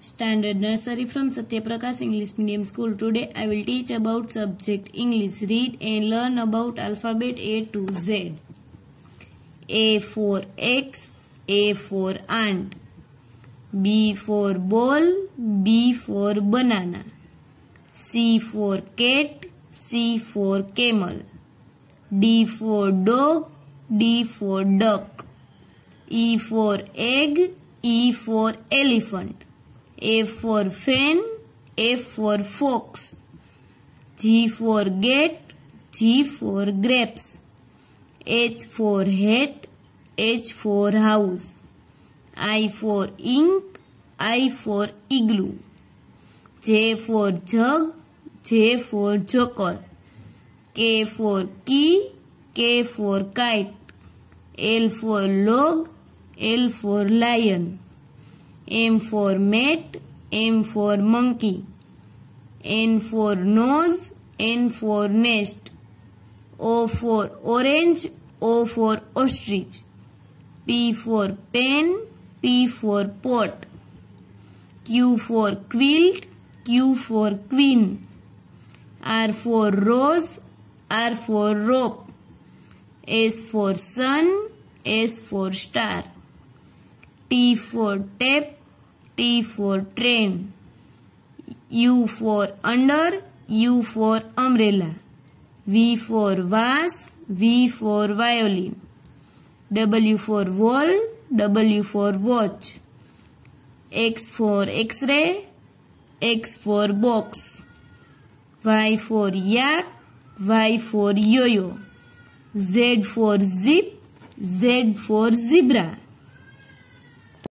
Standard Nursery from Satyaprakash English Medium School. Today I will teach about subject English. Read and learn about alphabet A to Z. A for X, A for Ant. B for Ball, B for Banana. C for Cat, C for Camel. D for Dog, D for Duck. E for Egg, E for Elephant. A for fan, A for fox. G for gate, G for grapes. H for hat, H for house. I for ink, I for igloo. J for jug, J for joker. K for key, K for kite. L for log, L for lion. M for mat, M for monkey. N for nose, N for nest. O for orange, O for ostrich. P for pen, P for pot. Q for quilt, Q for queen. R for rose, R for rope. S for sun, S for star. T for tap, T for train. U for under, U for umbrella. V for vase, V for violin. W for wall, W for watch. X for x-ray, X for box. Y for yak, Y for yo-yo. Z for zip, Z for zebra.